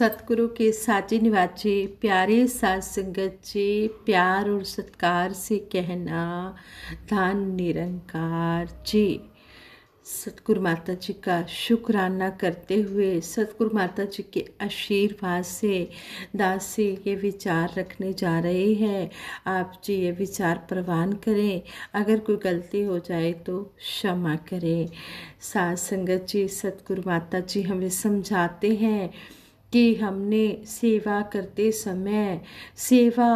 सतगुरु के साचे निवाचे प्यारे सात संगत जी प्यार और सत्कार से कहना धान निरंकार जी सतगुरु माता जी का शुक्राना करते हुए सतगुरु माता जी के आशीर्वाद से दास से ये विचार रखने जा रहे हैं आप जी ये विचार प्रवान करें अगर कोई गलती हो जाए तो क्षमा करें सात संगत जी सतगुरु माता जी हमें समझाते हैं कि हमने सेवा करते समय सेवा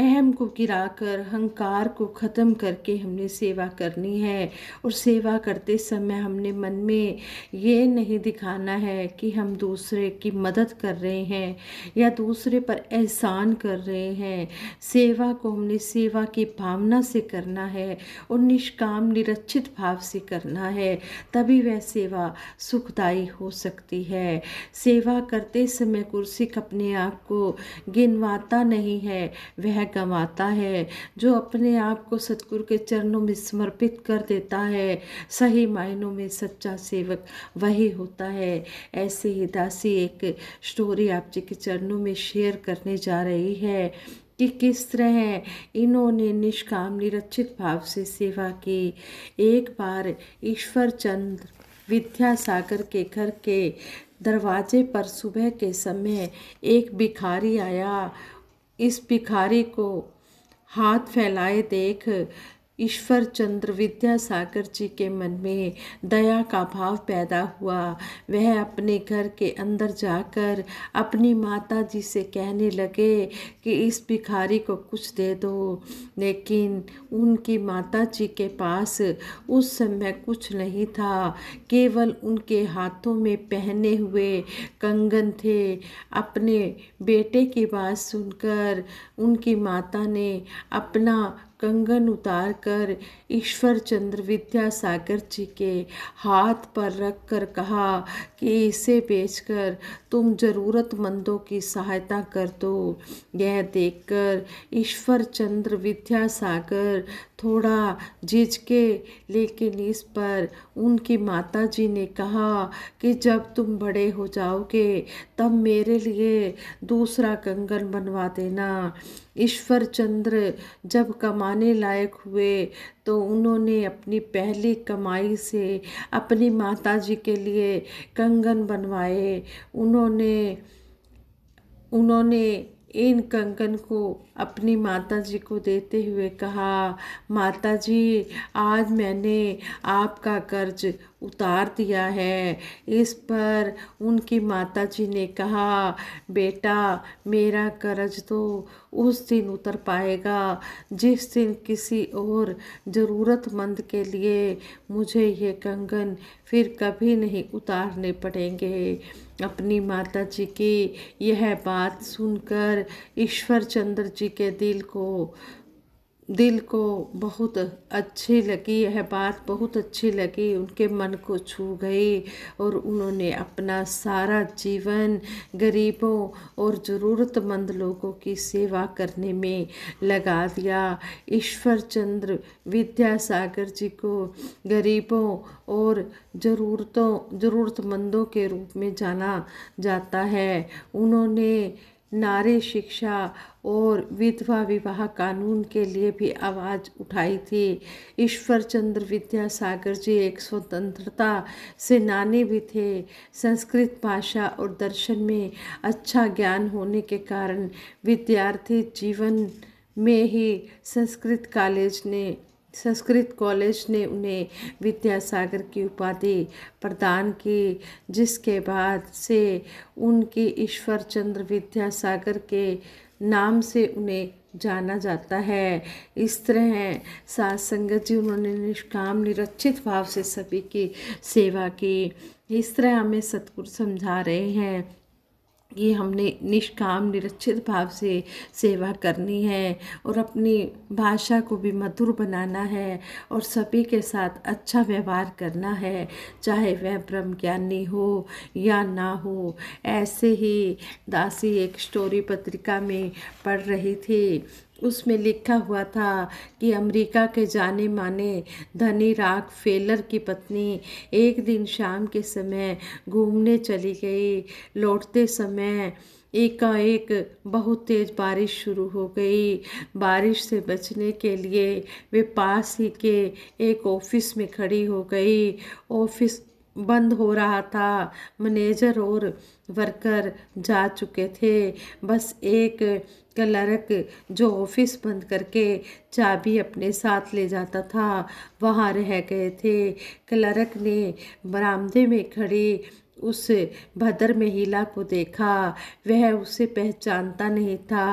अहम को गिराकर अहंकार को ख़त्म करके हमने सेवा करनी है और सेवा करते समय हमने मन में ये नहीं दिखाना है कि हम दूसरे की मदद कर रहे हैं या दूसरे पर एहसान कर रहे हैं सेवा को हमने सेवा की भावना से करना है और निष्काम निरक्षित भाव से करना है तभी वह सेवा सुखदायी हो सकती है सेवा करते समय कुर्सिक अपने आप को गिनवाता नहीं है वह वह गंवाता है जो अपने आप को सतगुरु के चरणों में समर्पित कर देता है सही मायनों में सच्चा सेवक वही होता है ऐसे ही दासी एक स्टोरी आप जी के चरणों में शेयर करने जा रही है कि किस तरह इन्होंने निष्काम निरक्षित भाव से सेवा की एक बार ईश्वर चंद्र विद्यासागर के घर के दरवाजे पर सुबह के समय एक भिखारी आया इस भिखारी को हाथ फैलाए देख ईश्वर चंद्र विद्यासागर जी के मन में दया का भाव पैदा हुआ वह अपने घर के अंदर जाकर अपनी माता जी से कहने लगे कि इस भिखारी को कुछ दे दो लेकिन उनकी माता जी के पास उस समय कुछ नहीं था केवल उनके हाथों में पहने हुए कंगन थे अपने बेटे की बात सुनकर उनकी माता ने अपना कंगन उतार कर ईश्वर चंद्र विद्यासागर जी के हाथ पर रख कर कहा कि इसे बेचकर तुम ज़रूरतमंदों की सहायता कर दो यह देखकर ईश्वर चंद्र विद्यासागर थोड़ा झिझके लेकिन इस पर उनकी माता जी ने कहा कि जब तुम बड़े हो जाओगे तब मेरे लिए दूसरा कंगन बनवा देना ईश्वर चंद्र जब कमा कमाने लायक हुए तो उन्होंने अपनी पहली कमाई से अपनी माता जी के लिए कंगन बनवाए उन्होंने उन्होंने इन कंगन को अपनी माता जी को देते हुए कहा माता जी आज मैंने आपका कर्ज उतार दिया है इस पर उनकी माता जी ने कहा बेटा मेरा कर्ज तो उस दिन उतर पाएगा जिस दिन किसी और ज़रूरतमंद के लिए मुझे ये कंगन फिर कभी नहीं उतारने पड़ेंगे अपनी माता जी की यह बात सुनकर ईश्वर चंद्र जी के दिल को दिल को बहुत अच्छी लगी यह बात बहुत अच्छी लगी उनके मन को छू गई और उन्होंने अपना सारा जीवन गरीबों और ज़रूरतमंद लोगों की सेवा करने में लगा दिया ईश्वर चंद्र विद्यासागर जी को गरीबों और ज़रूरतों ज़रूरतमंदों के रूप में जाना जाता है उन्होंने नारी शिक्षा और विधवा विवाह कानून के लिए भी आवाज़ उठाई थी ईश्वर चंद्र विद्यासागर जी एक स्वतंत्रता सेनानी भी थे संस्कृत भाषा और दर्शन में अच्छा ज्ञान होने के कारण विद्यार्थी जीवन में ही संस्कृत कॉलेज ने संस्कृत कॉलेज ने उन्हें विद्यासागर की उपाधि प्रदान की जिसके बाद से उनकी ईश्वर चंद्र विद्यासागर के नाम से उन्हें जाना जाता है इस तरह सात संगत जी उन्होंने निष्काम निरक्षित भाव से सभी की सेवा की इस तरह हमें सतगुरु समझा रहे हैं ये हमने निष्काम निरक्षित भाव से सेवा करनी है और अपनी भाषा को भी मधुर बनाना है और सभी के साथ अच्छा व्यवहार करना है चाहे वह ब्रह्म ज्ञानी हो या ना हो ऐसे ही दासी एक स्टोरी पत्रिका में पढ़ रही थी उसमें लिखा हुआ था कि अमेरिका के जाने माने धनी राग फेलर की पत्नी एक दिन शाम के समय घूमने चली गई लौटते समय एकाएक बहुत तेज़ बारिश शुरू हो गई बारिश से बचने के लिए वे पास ही के एक ऑफिस में खड़ी हो गई ऑफिस बंद हो रहा था मैनेजर और वर्कर जा चुके थे बस एक क्लर्क जो ऑफिस बंद करके चाबी अपने साथ ले जाता था वहाँ रह गए थे क्लर्क ने बरामदे में खड़ी उस भद्र महिला को देखा वह उसे पहचानता नहीं था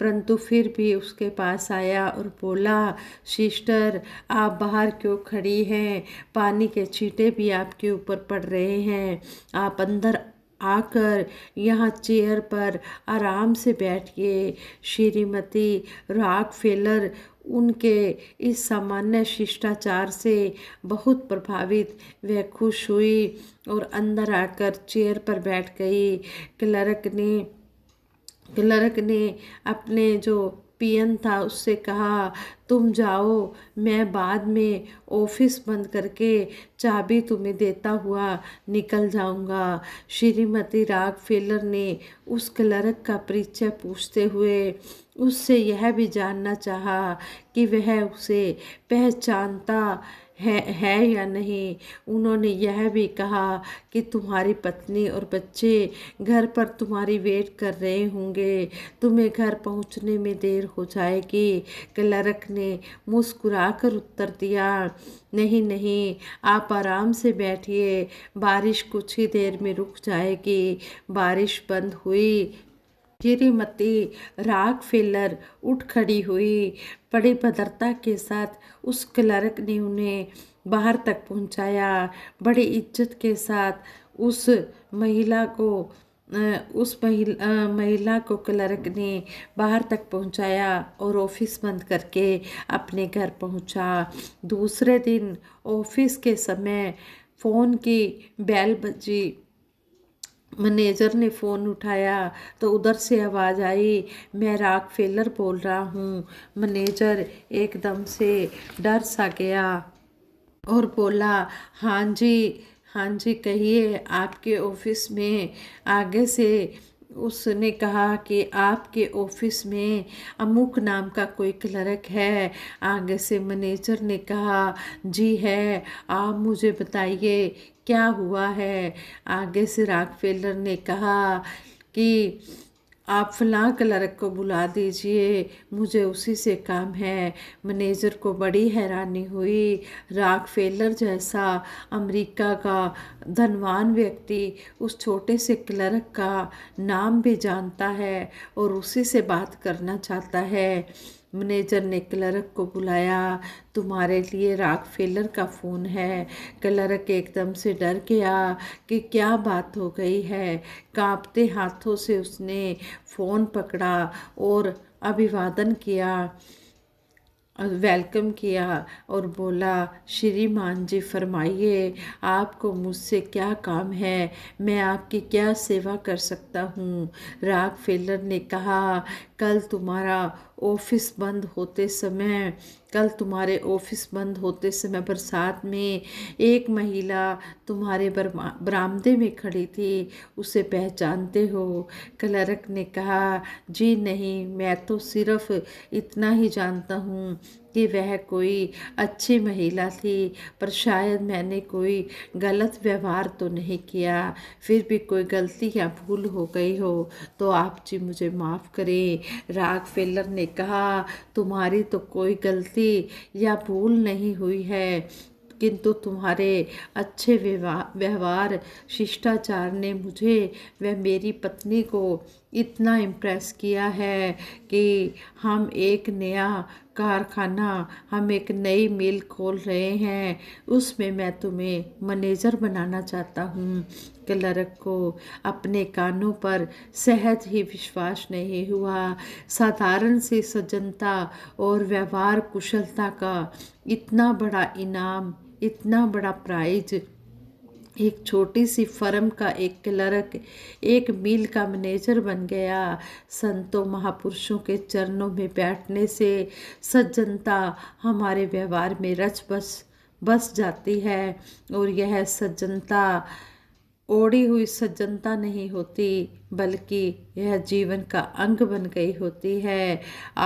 परंतु फिर भी उसके पास आया और बोला सिस्टर आप बाहर क्यों खड़ी हैं पानी के छींटे भी आपके ऊपर पड़ रहे हैं आप अंदर आकर यहाँ चेयर पर आराम से बैठिए श्रीमती राग फेलर उनके इस सामान्य शिष्टाचार से बहुत प्रभावित वह खुश हुई और अंदर आकर चेयर पर बैठ गई क्लर्क ने क्लर्क ने अपने जो पियन था उससे कहा तुम जाओ मैं बाद में ऑफिस बंद करके चाबी तुम्हें देता हुआ निकल जाऊंगा श्रीमती राग फेलर ने उस क्लर्क का परिचय पूछते हुए उससे यह भी जानना चाहा कि वह उसे पहचानता है है या नहीं उन्होंने यह भी कहा कि तुम्हारी पत्नी और बच्चे घर पर तुम्हारी वेट कर रहे होंगे तुम्हें घर पहुंचने में देर हो जाएगी क्लर्क ने मुस्कुराकर कर उत्तर दिया नहीं नहीं आप आराम से बैठिए बारिश कुछ ही देर में रुक जाएगी बारिश बंद हुई गिरीमती राग फेलर उठ खड़ी हुई बड़ी भद्रता के साथ उस क्लर्क ने उन्हें बाहर तक पहुंचाया बड़ी इज्जत के साथ उस महिला को उस महिला महिला को क्लर्क ने बाहर तक पहुंचाया और ऑफिस बंद करके अपने घर पहुंचा दूसरे दिन ऑफिस के समय फ़ोन की बैल बजी मैनेजर ने फ़ोन उठाया तो उधर से आवाज़ आई मैं राग फेलर बोल रहा हूँ मैनेजर एकदम से डर सा गया और बोला हाँ जी हाँ जी कहिए आपके ऑफिस में आगे से उसने कहा कि आपके ऑफिस में अमुक नाम का कोई क्लर्क है आगे से मैनेजर ने कहा जी है आप मुझे बताइए क्या हुआ है आगे से राग फेलर ने कहा कि आप फलां क्लर्क को बुला दीजिए मुझे उसी से काम है मैनेजर को बड़ी हैरानी हुई राग फेलर जैसा अमेरिका का धनवान व्यक्ति उस छोटे से क्लर्क का नाम भी जानता है और उसी से बात करना चाहता है मैनेजर ने क्लर्क को बुलाया तुम्हारे लिए राग फेलर का फ़ोन है क्लर्क एकदम से डर गया कि क्या बात हो गई है कांपते हाथों से उसने फ़ोन पकड़ा और अभिवादन किया वेलकम किया और बोला श्रीमान जी फरमाइए आपको मुझसे क्या काम है मैं आपकी क्या सेवा कर सकता हूँ राग फेलर ने कहा कल तुम्हारा ऑफिस बंद होते समय कल तुम्हारे ऑफिस बंद होते समय बरसात में एक महिला तुम्हारे बरामदे में खड़ी थी उसे पहचानते हो क्लर्क ने कहा जी नहीं मैं तो सिर्फ इतना ही जानता हूँ कि वह कोई अच्छी महिला थी पर शायद मैंने कोई गलत व्यवहार तो नहीं किया फिर भी कोई गलती या भूल हो गई हो तो आप जी मुझे माफ़ करें राग फेलर ने कहा तुम्हारी तो कोई गलती या भूल नहीं हुई है किंतु तुम्हारे अच्छे व्यवहार शिष्टाचार ने मुझे व मेरी पत्नी को इतना इम्प्रेस किया है कि हम एक नया कारखाना हम एक नई मिल खोल रहे हैं उसमें मैं तुम्हें मैनेजर बनाना चाहता हूँ क्लर्क को अपने कानों पर सहज ही विश्वास नहीं हुआ साधारण सी सज्जनता और व्यवहार कुशलता का इतना बड़ा इनाम इतना बड़ा प्राइज एक छोटी सी फर्म का एक क्लर्क एक मिल का मैनेजर बन गया संतों महापुरुषों के चरणों में बैठने से सज्जनता हमारे व्यवहार में रच बस बस जाती है और यह सज्जनता ओढ़ी हुई सज्जनता नहीं होती बल्कि यह जीवन का अंग बन गई होती है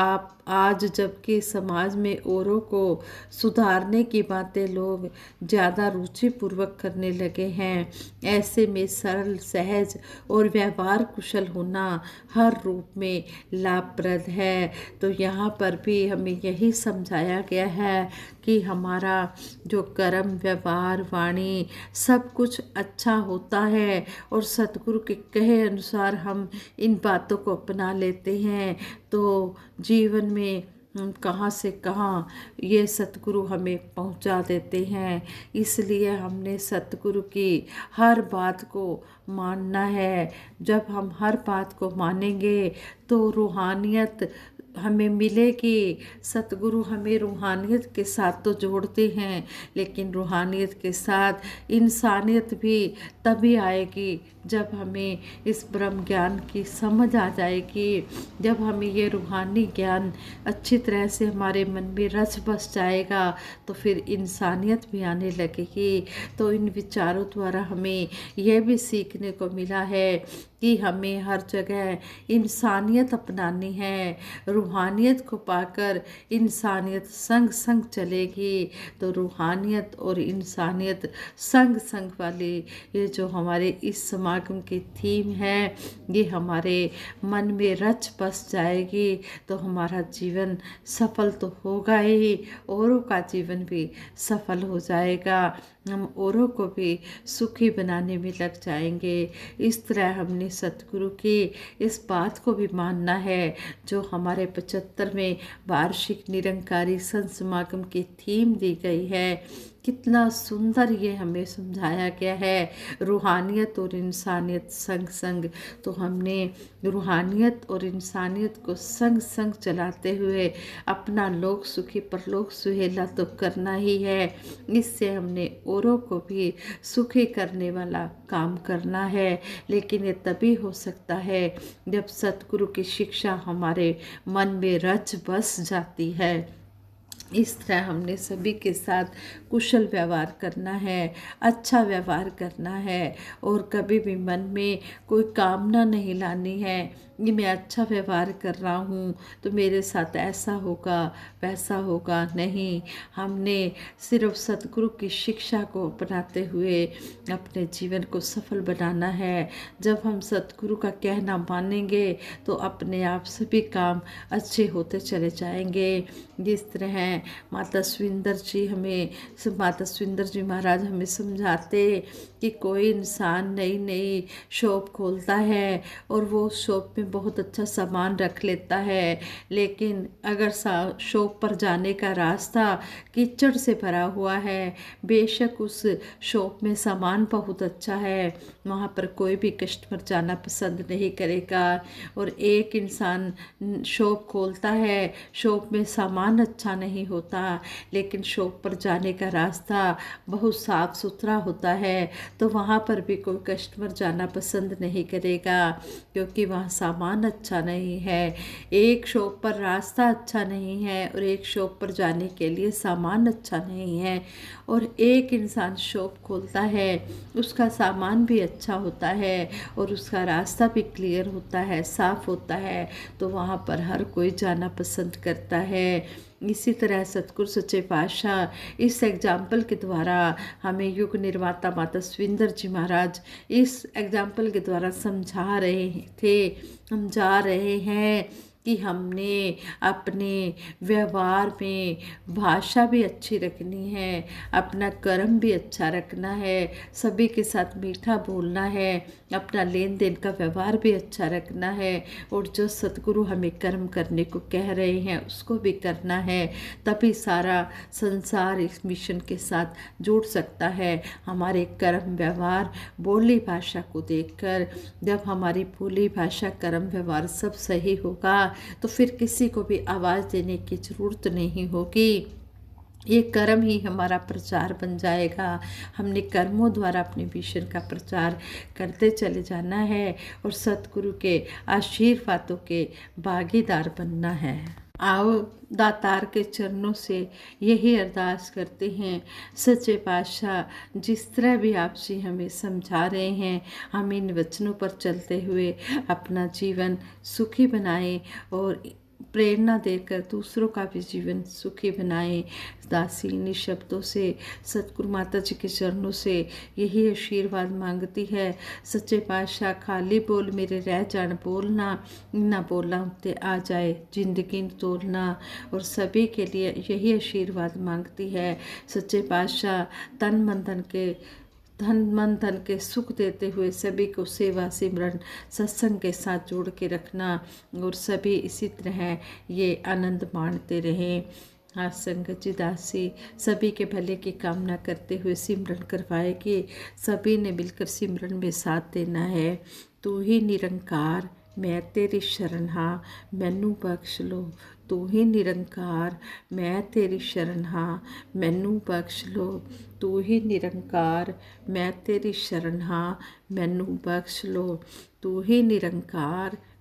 आप आज जबकि समाज में औरों को सुधारने की बातें लोग ज़्यादा रुचिपूर्वक करने लगे हैं ऐसे में सरल सहज और व्यवहार कुशल होना हर रूप में लाभप्रद है तो यहाँ पर भी हमें यही समझाया गया है कि हमारा जो कर्म व्यवहार वाणी सब कुछ अच्छा होता है और सतगुरु के कहे अनुसार अनुसार हम इन बातों को अपना लेते हैं तो जीवन में कहाँ से कहाँ ये सतगुरु हमें पहुँचा देते हैं इसलिए हमने सतगुरु की हर बात को मानना है जब हम हर बात को मानेंगे तो रूहानियत हमें मिले कि सतगुरु हमें रूहानियत के साथ तो जोड़ते हैं लेकिन रूहानियत के साथ इंसानियत भी तभी आएगी जब हमें इस ब्रह्म ज्ञान की समझ आ जाएगी जब हमें ये रूहानी ज्ञान अच्छी तरह से हमारे मन में रच बस जाएगा तो फिर इंसानियत भी आने लगेगी तो इन विचारों द्वारा हमें यह भी सीखने को मिला है कि हमें हर जगह इंसानियत अपनानी है रूहानियत को पाकर इंसानियत संग संग चलेगी तो रूहानियत और इंसानियत संग संग वाली ये जो हमारे इस समाज समागम की थीम है ये हमारे मन में रच बस जाएगी तो हमारा जीवन सफल तो होगा ही औरों का जीवन भी सफल हो जाएगा हम औरों को भी सुखी बनाने में लग जाएंगे इस तरह हमने सतगुरु की इस बात को भी मानना है जो हमारे पचहत्तरवें वार्षिक निरंकारी संत समागम की थीम दी गई है कितना सुंदर ये हमें समझाया गया है रूहानियत और इंसानियत संग संग तो हमने रूहानियत और इंसानियत को संग संग चलाते हुए अपना लोक सुखी परलोक सुहेला तो करना ही है इससे हमने और औरों को भी सुखी करने वाला काम करना है लेकिन ये तभी हो सकता है जब सतगुरु की शिक्षा हमारे मन में रच बस जाती है इस तरह हमने सभी के साथ कुशल व्यवहार करना है अच्छा व्यवहार करना है और कभी भी मन में कोई कामना नहीं लानी है कि मैं अच्छा व्यवहार कर रहा हूँ तो मेरे साथ ऐसा होगा वैसा होगा नहीं हमने सिर्फ सतगुरु की शिक्षा को अपनाते हुए अपने जीवन को सफल बनाना है जब हम सतगुरु का कहना मानेंगे तो अपने आप सभी काम अच्छे होते चले जाएंगे जिस तरह माता सुविंदर जी हमें माता सुविंदर जी महाराज हमें समझाते कि कोई इंसान नई नई शॉप खोलता है और वो शॉप में बहुत अच्छा सामान रख लेता है लेकिन अगर सा शॉप पर जाने का रास्ता कीचड़ से भरा हुआ है बेशक उस शॉप में सामान बहुत अच्छा है वहाँ पर कोई भी कस्टमर जाना पसंद नहीं करेगा और एक इंसान शॉप खोलता है शॉप में सामान अच्छा नहीं होता लेकिन शॉप पर जाने का रास्ता बहुत साफ़ सुथरा होता है तो वहाँ पर भी कोई कस्टमर जाना पसंद नहीं करेगा क्योंकि वहाँ सामान अच्छा नहीं है एक शॉप पर रास्ता अच्छा नहीं है और एक शॉप पर जाने के लिए सामान अच्छा नहीं है और एक इंसान शॉप खोलता है उसका सामान भी अच्छा अच्छा होता है और उसका रास्ता भी क्लियर होता है साफ़ होता है तो वहाँ पर हर कोई जाना पसंद करता है इसी तरह सतगुरु सच्चे पातशाह इस एग्जाम्पल के द्वारा हमें युग निर्माता माता सुविंदर जी महाराज इस एग्जाम्पल के द्वारा समझा रहे थे हम जा रहे हैं कि हमने अपने व्यवहार में भाषा भी अच्छी रखनी है अपना कर्म भी अच्छा रखना है सभी के साथ मीठा बोलना है अपना लेन देन का व्यवहार भी अच्छा रखना है और जो सदगुरु हमें कर्म करने को कह रहे हैं उसको भी करना है तभी सारा संसार इस मिशन के साथ जुड़ सकता है हमारे कर्म व्यवहार बोली भाषा को देखकर जब हमारी बोली भाषा कर्म व्यवहार सब सही होगा तो फिर किसी को भी आवाज़ देने की ज़रूरत नहीं होगी ये कर्म ही हमारा प्रचार बन जाएगा हमने कर्मों द्वारा अपने विषय का प्रचार करते चले जाना है और सतगुरु के आशीर्वादों के भागीदार बनना है आओ दातार के चरणों से यही अरदास करते हैं सच्चे पातशाह जिस तरह भी आप जी हमें समझा रहे हैं हम इन वचनों पर चलते हुए अपना जीवन सुखी बनाएं और प्रेरणा देकर दूसरों का भी जीवन सुखी बनाएं दासी इन्हीं शब्दों से सतगुरु माता जी के चरणों से यही आशीर्वाद मांगती है सच्चे पातशाह खाली बोल मेरे रह जान बोलना ना बोलना उत्ते आ जाए जिंदगी तोलना और सभी के लिए यही आशीर्वाद मांगती है सच्चे पातशाह तन मंदन के धन मन धन के सुख देते हुए सभी को सेवा सिमरन सत्संग के साथ जोड़ के रखना और सभी इसी तरह ये आनंद मानते रहें आज हाँ, संग जिदासी सभी के भले की कामना करते हुए सिमरन करवाएगी सभी ने मिलकर सिमरन में साथ देना है तू ही निरंकार मैं तेरी शरण हाँ मैनू बख्श लो ਤੂੰ ਹੀ ਨਿਰੰਕਾਰ ਮੈਂ ਤੇਰੀ ਸ਼ਰਨ ਹਾਂ ਮੈਨੂੰ ਬਖਸ਼ ਲੋ ਤੂੰ ਹੀ ਨਿਰੰਕਾਰ ਮੈਂ ਤੇਰੀ ਸ਼ਰਨ ਹਾਂ ਮੈਨੂੰ ਬਖਸ਼ ਲੋ ਤੂੰ ਹੀ ਨਿਰੰਕਾਰ